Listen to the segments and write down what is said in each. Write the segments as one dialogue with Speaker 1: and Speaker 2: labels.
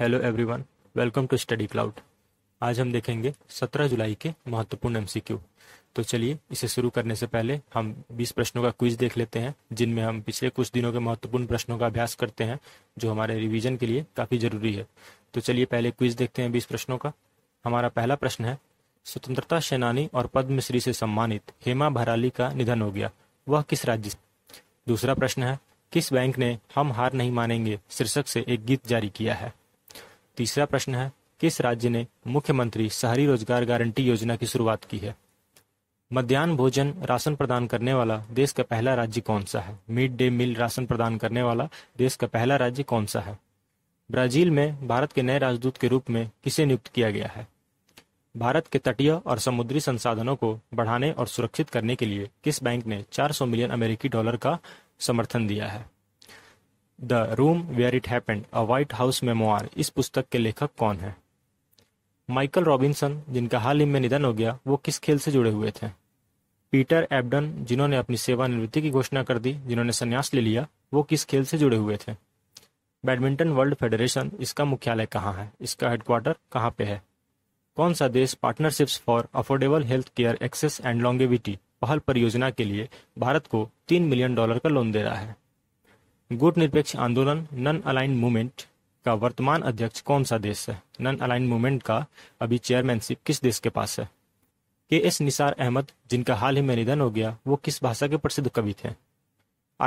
Speaker 1: hello everyone welcome to study cloud आज हम देखेंगे 17 जुलाई के महत्वपूर्ण एमसीक्यू तो चलिए इसे शुरू करने से पहले हम 20 प्रश्नों का क्विज देख लेते हैं जिनमें हम पिछले कुछ दिनों के महत्वपूर्ण प्रश्नों का अभ्यास करते हैं जो हमारे रिवीजन के लिए काफ़ी जरूरी है तो चलिए पहले क्विज देखते हैं बीस प्रश्नों का हमारा पहला प्रश्न है स्वतंत्रता सेनानी और पद्मश्री से सम्मानित हेमा भराली का निधन हो गया वह किस राज्य दूसरा प्रश्न है किस बैंक ने हम हार नहीं मानेंगे शीर्षक से एक गीत जारी किया है तीसरा प्रश्न है किस राज्य ने मुख्यमंत्री शहरी रोजगार गारंटी योजना की शुरुआत की है मध्यान्ह भोजन राशन प्रदान करने वाला देश का पहला राज्य कौन सा है मिड डे मील राशन प्रदान करने वाला देश का पहला राज्य कौन सा है ब्राजील में भारत के नए राजदूत के रूप में किसे नियुक्त किया गया है भारत के तटीय और समुद्री संसाधनों को बढ़ाने और सुरक्षित करने के लिए किस बैंक ने 400 मिलियन अमेरिकी डॉलर का समर्थन दिया है the room where it happened a White House memoir इस पुस्तक के लेखक कौन है माइकल रॉबिन्सन जिनका हाल ही में निधन हो गया वो किस खेल से जुड़े हुए थे पीटर एबडन जिन्होंने अपनी सेवानिवृत्ति की घोषणा कर दी जिन्होंने संन्यास ले लिया वो किस खेल से जुड़े हुए थे बैडमिंटन वर्ल्ड फेडरेशन इसका मुख्यालय कहाँ है इसका हेडक्वार्टर कहाँ पे है कौन सा देश partnerships for affordable health care access and longevity पहल परियोजना के लिए भारत को तीन मिलियन डॉलर का लोन दे रहा है गुट निरपेक्ष आंदोलन नन अलाइन मूवमेंट का वर्तमान अध्यक्ष कौन सा देश है नन अलाइन मूवमेंट का अभी चेयरमैनशिप किस देश के पास है के एस निसार अहमद जिनका हाल ही में निधन हो गया वो किस भाषा के प्रसिद्ध कवि थे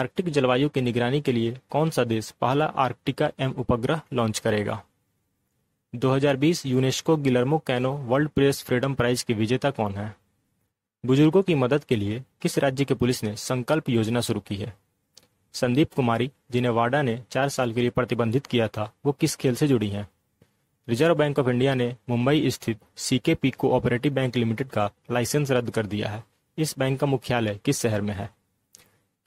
Speaker 1: आर्कटिक जलवायु की निगरानी के लिए कौन सा देश पहला आर्कटिका एम उपग्रह लॉन्च करेगा 2020 UNESCO Guillermo Cano world press freedom prize की विजेता कौन है बुजुर्गों की मदद के लिए किस राज्य के पुलिस ने संकल्प योजना शुरू की है संदीप कुमारी जिन्हें वाडा ने चार साल के लिए प्रतिबंधित किया था वो किस खेल से जुड़ी हैं रिजर्व बैंक ऑफ इंडिया ने मुंबई स्थित C K P cooperative bank limited का लाइसेंस रद्द कर दिया है इस बैंक का मुख्यालय किस शहर में है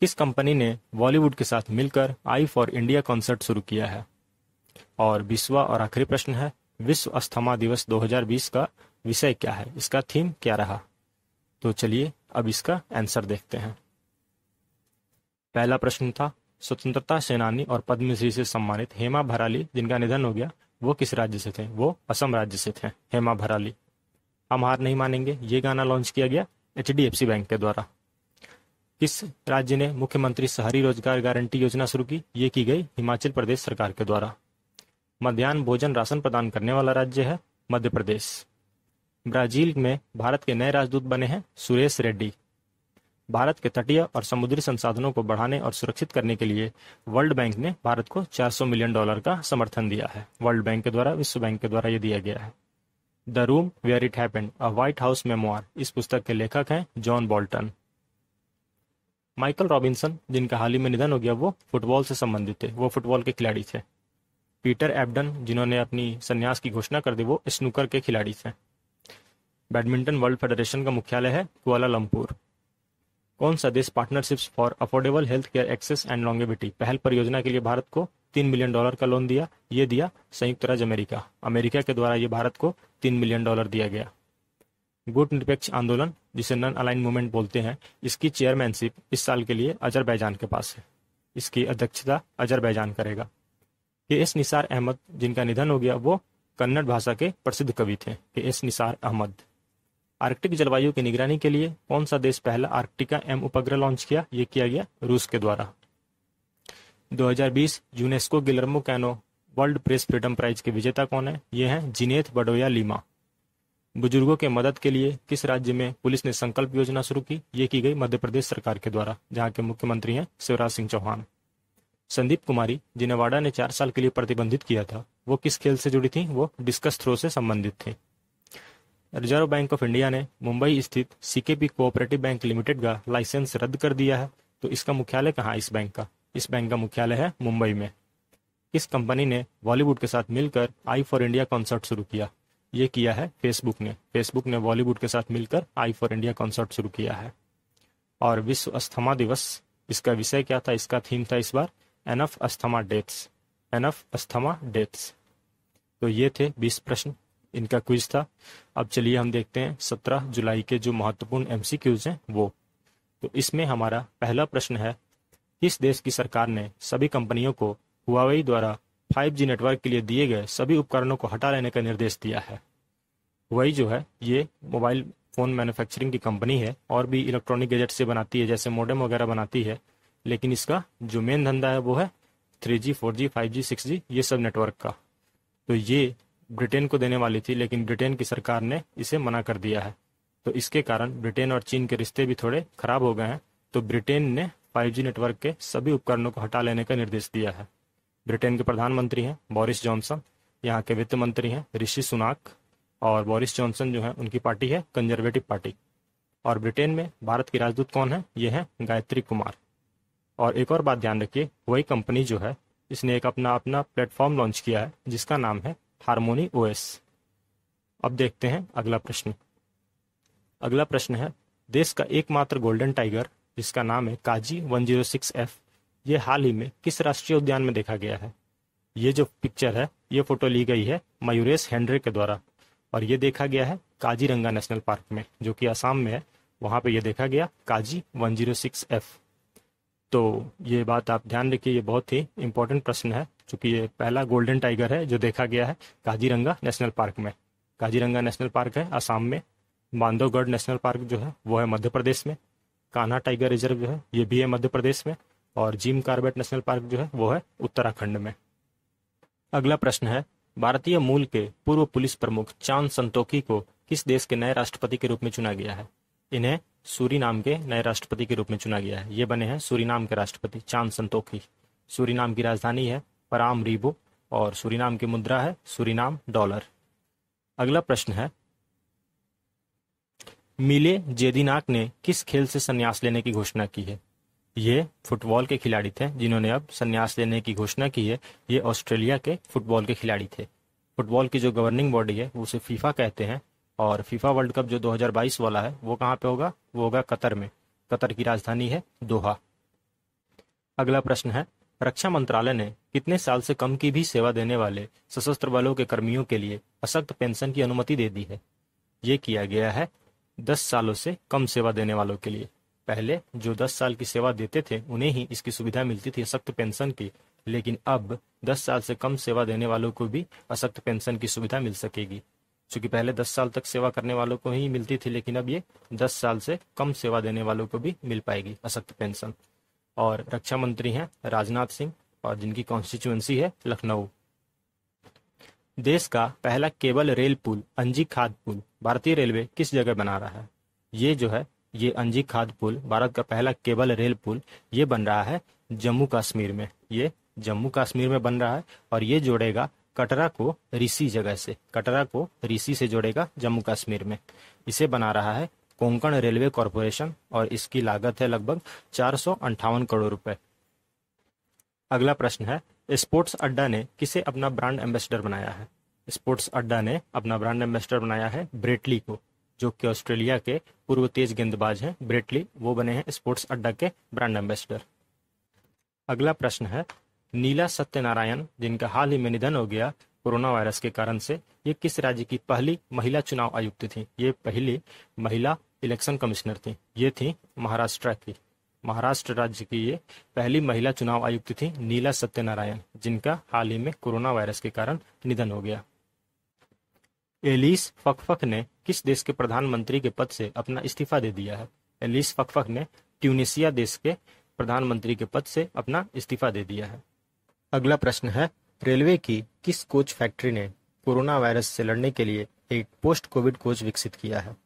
Speaker 1: किस कंपनी ने बॉलीवुड के साथ मिलकर आई फॉर इंडिया कॉन्सर्ट शुरू किया है और विश्वा और आखिरी प्रश्न है विश्व अस्थमा दिवस 2020 का विषय क्या है इसका थीम क्या रहा तो चलिए अब इसका आंसर देखते हैं पहला प्रश्न था स्वतंत्रता सेनानी और पद्मश्री से सम्मानित हेमा भराली जिनका निधन हो गया वो किस राज्य से थे वो असम राज्य से थे हेमा भराली हम हार नहीं मानेंगे ये गाना लॉन्च किया गया एच बैंक के द्वारा किस राज्य ने मुख्यमंत्री शहरी रोजगार गारंटी योजना शुरू की ये की गई हिमाचल प्रदेश सरकार के द्वारा मध्यान्ह भोजन राशन प्रदान करने वाला राज्य है मध्य प्रदेश ब्राजील में भारत के नए राजदूत बने हैं सुरेश रेड्डी भारत के तटीय और समुद्री संसाधनों को बढ़ाने और सुरक्षित करने के लिए वर्ल्ड बैंक ने भारत को 400 मिलियन डॉलर का समर्थन दिया है वर्ल्ड बैंक के द्वारा विश्व बैंक के द्वारा यह दिया गया है the room where it happened a White House memoir इस पुस्तक के लेखक हैं जॉन बॉल्टन माइकल रॉबिन्सन जिनका हाल ही में निधन हो गया वो फुटबॉल से संबंधित थे वो फुटबॉल के खिलाड़ी थे पीटर एबडन जिन्होंने अपनी संन्यास की घोषणा कर दी वो स्नूकर के खिलाड़ी थे बैडमिंटन वर्ल्ड फेडरेशन का मुख्यालय है कुआलालंपुर कौन सा देश partnership for affordable health care access and longevity पहल परियोजना के लिए भारत को तीन मिलियन डॉलर का लोन दिया ये दिया संयुक्त राज्य अमेरिका अमेरिका के द्वारा ये भारत को तीन मिलियन डॉलर दिया गया गुट निरपेक्ष आंदोलन जिसे नन अलाइन मूवमेंट बोलते हैं इसकी चेयरमैनशिप इस साल के लिए अजरबैजान के पास है इसकी अध्यक्षता अजरबैजान करेगा के एस निसार अहमद जिनका निधन हो गया वो कन्नड़ भाषा के प्रसिद्ध कवि थे के एस निसार अहमद आर्कटिक जलवायु की निगरानी के लिए कौन सा देश पहला आर्कटिका एम उपग्रह लॉन्च किया ये किया गया रूस के द्वारा 2020 UNESCO Guillermo Cano world press freedom prize के विजेता कौन है ये हैं जिनेथ बडोया लीमा बुजुर्गों के मदद के लिए किस राज्य में पुलिस ने संकल्प योजना शुरू की ये की गई मध्य प्रदेश सरकार के द्वारा जहाँ के मुख्यमंत्री हैं शिवराज सिंह चौहान संदीप कुमारी जिन्हें वाडा ने चार साल के लिए प्रतिबंधित किया था वो किस खेल से जुड़ी थी वो डिस्कस थ्रो से संबंधित थी रिजर्व बैंक ऑफ इंडिया ने मुंबई स्थित सीकेपी कोऑपरेटिव बैंक लिमिटेड का लाइसेंस रद्द कर दिया है तो इसका मुख्यालय कहाँ इस बैंक का इस बैंक का मुख्यालय है मुंबई में इस कंपनी ने बॉलीवुड के साथ मिलकर आई फॉर इंडिया कॉन्सर्ट शुरू किया ये किया है फेसबुक ने फेसबुक ने बॉलीवुड के साथ मिलकर आई फॉर इंडिया कॉन्सर्ट शुरू किया है और विश्व अस्थमा दिवस इसका विषय क्या था इसका थीम था इस बार enough asthma deaths enough asthma deaths तो ये थे बीस प्रश्न इनका क्विज था अब चलिए हम देखते हैं सत्रह जुलाई के जो महत्वपूर्ण एमसीक्यूज हैं वो तो इसमें हमारा पहला प्रश्न है किस देश की सरकार ने सभी कंपनियों को हुआवई द्वारा 5G नेटवर्क के लिए दिए गए सभी उपकरणों को हटा लेने का निर्देश दिया है वही जो है ये मोबाइल फ़ोन मैन्युफैक्चरिंग की कंपनी है और भी इलेक्ट्रॉनिक गैजेट से बनाती है जैसे मोडेम वगैरह बनाती है लेकिन इसका जो मेन धंधा है वो है three G four G five G six G ये सब नेटवर्क का तो ये ब्रिटेन को देने वाली थी लेकिन ब्रिटेन की सरकार ने इसे मना कर दिया है तो इसके कारण ब्रिटेन और चीन के रिश्ते भी थोड़े खराब हो गए हैं तो ब्रिटेन ने 5G नेटवर्क के सभी उपकरणों को हटा लेने का निर्देश दिया है ब्रिटेन के प्रधानमंत्री हैं बोरिस जॉनसन यहाँ के वित्त मंत्री हैं ऋषि सुनाक और बोरिस जॉनसन जो है उनकी पार्टी है कंजर्वेटिव पार्टी और ब्रिटेन में भारत की राजदूत कौन है ये है गायत्री कुमार और एक और बात ध्यान रखिए वही कंपनी जो है इसने एक अपना अपना प्लेटफॉर्म लॉन्च किया है जिसका नाम है हारमोनी ओएस अब देखते हैं अगला प्रश्न अगला प्रश्न है देश का एकमात्र गोल्डन टाइगर जिसका नाम है काजी 106F ये हाल ही में किस राष्ट्रीय उद्यान में देखा गया है ये जो पिक्चर है ये फोटो ली गई है मयूरेश हेनरे के द्वारा और ये देखा गया है काजीरंगा नेशनल पार्क में जो कि आसाम में है वहाँ पे ये देखा गया काजी 106F तो ये बात आप ध्यान रखिए ये बहुत ही इम्पोर्टेंट प्रश्न है चूंकि ये पहला गोल्डन टाइगर है जो देखा गया है काजीरंगा नेशनल पार्क में काजीरंगा नेशनल पार्क है आसाम में बांधवगढ़ नेशनल पार्क जो है वो है मध्य प्रदेश में कान्हा टाइगर रिजर्व जो है ये भी है मध्य प्रदेश में और जिम कार्बेट नेशनल पार्क जो है वो है उत्तराखंड में अगला प्रश्न है भारतीय मूल के पूर्व पुलिस प्रमुख चांद संतोखी को किस देश के नए राष्ट्रपति के रूप में चुना गया है इन्हें सूरी के नए राष्ट्रपति के रूप में चुना गया है ये बने हैं सूरी के राष्ट्रपति चांद संतोखी सूरी की राजधानी है पराम रिबो और सूरीनाम की मुद्रा है सूरीनाम डॉलर अगला प्रश्न है मिले जेदीनाक ने किस खेल से संन्यास लेने की घोषणा की है ये फुटबॉल के खिलाड़ी थे जिन्होंने अब संन्यास लेने की घोषणा की है ये ऑस्ट्रेलिया के फुटबॉल के खिलाड़ी थे फुटबॉल की जो गवर्निंग बॉडी है उसे फीफा कहते हैं और फीफा वर्ल्ड कप जो 2022 वाला है वो कहाँ पे होगा वो होगा कतर में कतर की राजधानी है दोहा अगला प्रश्न है रक्षा मंत्रालय ने कितने साल से कम की भी सेवा देने वाले सशस्त्र बलों के कर्मियों के लिए असक्त पेंशन की अनुमति दे दी है ये किया गया है दस सालों से कम सेवा देने वालों के लिए पहले जो दस साल की सेवा देते थे उन्हें ही इसकी सुविधा मिलती थी असक्त पेंशन की लेकिन अब दस साल से कम सेवा देने वालों को भी असक्त पेंशन की सुविधा मिल सकेगी चूंकि पहले दस साल तक सेवा करने वालों को ही मिलती थी लेकिन अब ये दस साल से कम सेवा देने वालों को भी मिल पाएगी असक्त पेंशन और रक्षा मंत्री हैं राजनाथ सिंह और जिनकी कॉन्स्टिट्यूएंसी है लखनऊ देश का पहला केबल रेल पुल अंजी खाद पुल भारतीय रेलवे किस जगह बना रहा है ये जो है ये अंजी खाद पुल भारत का पहला केबल रेल पुल ये बन रहा है जम्मू कश्मीर में ये जम्मू कश्मीर में बन रहा है और ये जोड़ेगा कटरा को ऋषि जगह से कटरा को ऋषि से जोड़ेगा जम्मू कश्मीर में इसे बना रहा है कोंकण रेलवे कॉरपोरेशन और इसकी लागत है लगभग चार करोड़ रुपए अगला प्रश्न है स्पोर्ट्स अड्डा ने किसे अपना ब्रांड एम्बेसडर बनाया है स्पोर्ट्स अड्डा ने अपना ब्रांड एम्बेसडर बनाया है ब्रेटली को जो कि ऑस्ट्रेलिया के पूर्व तेज गेंदबाज हैं ब्रेटली वो बने हैं स्पोर्ट्स अड्डा के ब्रांड एम्बेसडर अगला प्रश्न है नीला सत्यनारायण जिनका हाल ही में निधन हो गया कोरोना वायरस के कारण से ये किस राज्य की पहली महिला चुनाव आयुक्त थी ये पहली महिला इलेक्शन कमिश्नर थी ये थी महाराष्ट्र की महाराष्ट्र राज्य की ये पहली महिला चुनाव आयुक्त थी नीला सत्यनारायण जिनका हाल ही में कोरोना वायरस के कारण निधन हो गया एलिस फकफक ने किस देश के प्रधानमंत्री के पद से अपना इस्तीफा दे दिया है एलिस फकफक ने ट्यूनिशिया देश के प्रधानमंत्री के पद से अपना इस्तीफा दे दिया है अगला प्रश्न है रेलवे की किस कोच फैक्ट्री ने कोरोना वायरस से लड़ने के लिए एक पोस्ट कोविड कोच विकसित किया है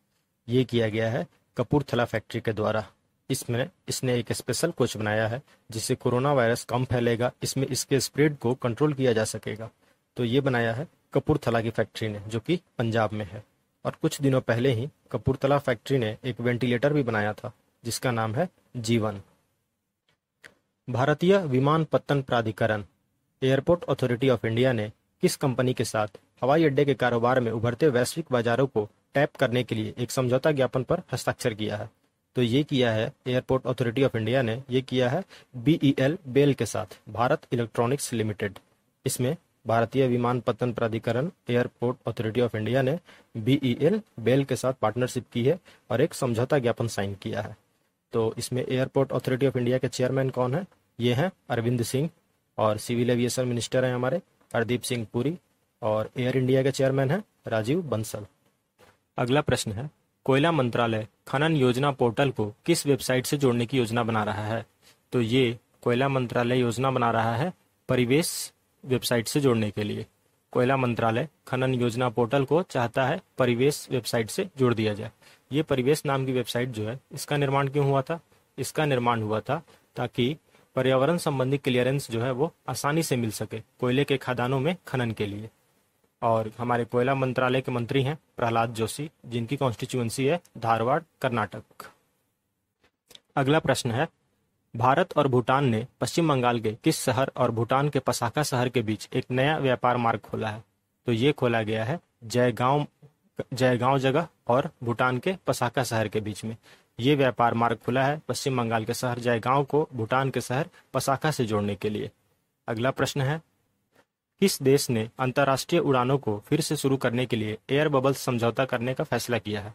Speaker 1: ये किया गया है कपूरथला फैक्ट्री के द्वारा इसमें इसने एक स्पेशल कोच बनाया है जिससे कोरोना वायरस कम फैलेगा इसमें इसके स्प्रेड को कंट्रोल किया जा सकेगा तो ये बनाया है कपूरथला की फैक्ट्री ने जो कि पंजाब में है और कुछ दिनों पहले ही कपूरथला फैक्ट्री ने एक वेंटिलेटर भी बनाया था जिसका नाम है जीवन भारतीय विमान पत्तन प्राधिकरण एयरपोर्ट अथॉरिटी ऑफ इंडिया ने किस कंपनी के साथ हवाई अड्डे के कारोबार में उभरते वैश्विक बाजारों को टैप करने के लिए एक समझौता ज्ञापन पर हस्ताक्षर किया है तो ये किया है एयरपोर्ट अथॉरिटी ऑफ इंडिया ने ये किया है बीईएल e बेल के साथ भारत इलेक्ट्रॉनिक्स लिमिटेड इसमें भारतीय विमान पतन प्राधिकरण एयरपोर्ट अथॉरिटी ऑफ इंडिया ने बीईएल e बेल के साथ पार्टनरशिप की है और एक समझौता ज्ञापन साइन किया है तो इसमें एयरपोर्ट अथॉरिटी ऑफ इंडिया के चेयरमैन कौन है ये हैं अरविंद सिंह और सिविल एविएशन मिनिस्टर हैं हमारे हरदीप सिंह पुरी और एयर इंडिया के चेयरमैन हैं राजीव बंसल अगला प्रश्न है कोयला मंत्रालय खनन योजना पोर्टल को किस वेबसाइट से जोड़ने की योजना बना रहा है तो ये कोयला मंत्रालय योजना बना रहा है परिवेश वेबसाइट से जोड़ने के लिए कोयला मंत्रालय खनन योजना पोर्टल को चाहता है परिवेश वेबसाइट से जोड़ दिया जाए ये परिवेश नाम की वेबसाइट जो है इसका निर्माण क्यों हुआ था इसका निर्माण हुआ था ताकि पर्यावरण संबंधी क्लियरेंस जो है वो आसानी से मिल सके कोयले के खदानों में खनन के लिए और हमारे कोयला मंत्रालय के मंत्री हैं प्रहलाद जोशी जिनकी कॉन्स्टिट्यूएंसी है धारवाड़ कर्नाटक अगला प्रश्न है भारत और भूटान ने पश्चिम बंगाल के किस शहर और भूटान के पसाका शहर के बीच एक नया व्यापार मार्ग खोला है तो ये खोला गया है जयगांव जयगांव जगह और भूटान के पसाका शहर के बीच में ये व्यापार मार्ग खुला है पश्चिम बंगाल के शहर जयगांव को भूटान के शहर पसाखा से जोड़ने के लिए अगला प्रश्न है इस देश ने अंतर्राष्ट्रीय उड़ानों को फिर से शुरू करने के लिए एयर बबल्स समझौता करने का फैसला किया है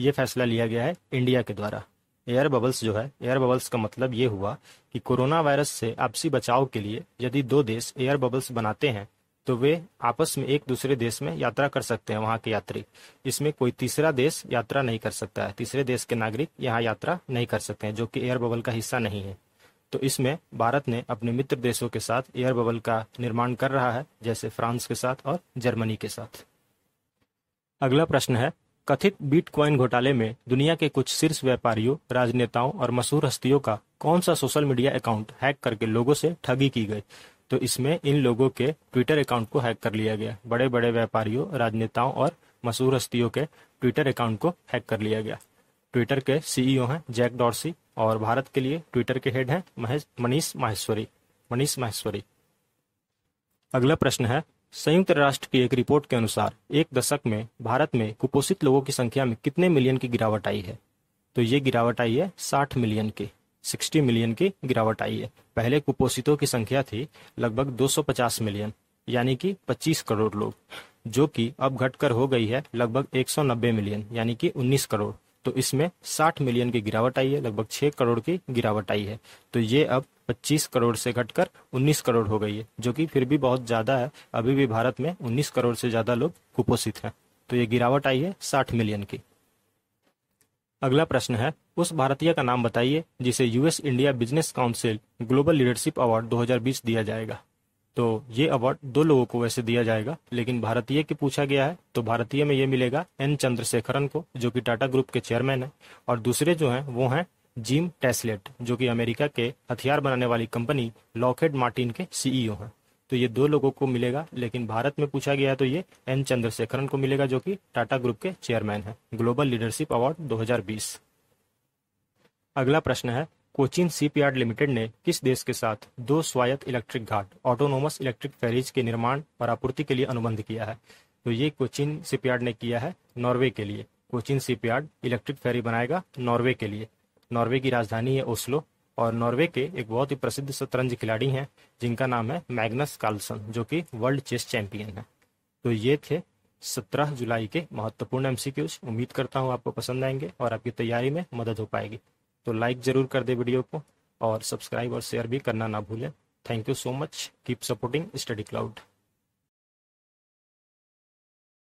Speaker 1: ये फैसला लिया गया है इंडिया के द्वारा एयर बबल्स जो है एयर बबल्स का मतलब ये हुआ कि कोरोना वायरस से आपसी बचाव के लिए यदि दो देश एयर बबल्स बनाते हैं तो वे आपस में एक दूसरे देश में यात्रा कर सकते हैं वहाँ के यात्री इसमें कोई तीसरा देश यात्रा नहीं कर सकता है तीसरे देश के नागरिक यहाँ यात्रा नहीं कर सकते हैं जो कि एयर बबल का हिस्सा नहीं है तो इसमें भारत ने अपने मित्र देशों के साथ एयर बबल का निर्माण कर रहा है जैसे फ्रांस के साथ और जर्मनी के साथ अगला प्रश्न है कथित बिटकॉइन घोटाले में दुनिया के कुछ शीर्ष व्यापारियों राजनेताओं और मशहूर हस्तियों का कौन सा सोशल मीडिया अकाउंट हैक करके लोगों से ठगी की गई तो इसमें इन लोगों के ट्विटर अकाउंट को हैक कर लिया गया बड़े बड़े व्यापारियों राजनेताओं और मशहूर हस्तियों के ट्विटर अकाउंट को हैक कर लिया गया ट्विटर के सीईओ हैं जैक डॉर्सी और भारत के लिए ट्विटर के हेड हैं मनीष माहेश्वरी मनीष माहेश्वरी अगला प्रश्न है संयुक्त राष्ट्र की एक रिपोर्ट के अनुसार एक दशक में भारत में कुपोषित लोगों की संख्या में कितने मिलियन की गिरावट आई है तो ये गिरावट आई है साठ मिलियन की सिक्सटी मिलियन की गिरावट आई है पहले कुपोषितों की संख्या थी लगभग 250 मिलियन यानी कि 25 करोड़ लोग जो कि अब घटकर हो गई है लगभग 190 मिलियन यानी कि 19 करोड़ तो इसमें 60 मिलियन की गिरावट आई है लगभग 6 करोड़ की गिरावट आई है तो ये अब 25 करोड़ से घटकर 19 करोड़ हो गई है जो कि फिर भी बहुत ज़्यादा है अभी भी भारत में 19 करोड़ से ज़्यादा लोग कुपोषित हैं तो ये गिरावट आई है 60 मिलियन की अगला प्रश्न है उस भारतीय का नाम बताइए जिसे US India business council global leadership award 2020 दिया जाएगा तो ये अवार्ड दो लोगों को वैसे दिया जाएगा लेकिन भारतीय के पूछा गया है तो भारतीय में ये मिलेगा एन चंद्रशेखरन को जो कि टाटा ग्रुप के चेयरमैन है और दूसरे जो हैं वो हैं जिम टेस्लेट जो कि अमेरिका के हथियार बनाने वाली कंपनी लॉकेट मार्टिन के सीईओ e हैं तो ये दो लोगों को मिलेगा लेकिन भारत में पूछा गया है तो ये एन चंद्रशेखरन को मिलेगा जो कि टाटा ग्रुप के चेयरमैन है ग्लोबल लीडरशिप अवार्ड 2020 अगला प्रश्न है कोचिन सीपयार्ड लिमिटेड ने किस देश के साथ दो स्वायत्त इलेक्ट्रिक घाट ऑटोनोमस इलेक्ट्रिक फेरीज के निर्माण और आपूर्ति के लिए अनुबंध किया है तो ये कोचिन सीपयार्ड ने किया है नॉर्वे के लिए कोचिन सीपयार्ड इलेक्ट्रिक फेरी बनाएगा नॉर्वे के लिए नॉर्वे की राजधानी है ओस्लो और नॉर्वे के एक बहुत ही प्रसिद्ध शतरंज खिलाड़ी हैं जिनका नाम है मैग्नस कार्लसन जो कि वर्ल्ड चेस चैंपियन है तो ये थे 17 जुलाई के महत्वपूर्ण एमसीक्यूज उम्मीद करता हूँ आपको पसंद आएंगे और आपकी तैयारी में मदद हो पाएगी तो लाइक ज़रूर कर दे वीडियो को और सब्सक्राइब और शेयर भी करना ना भूलें thank you so much keep supporting study cloud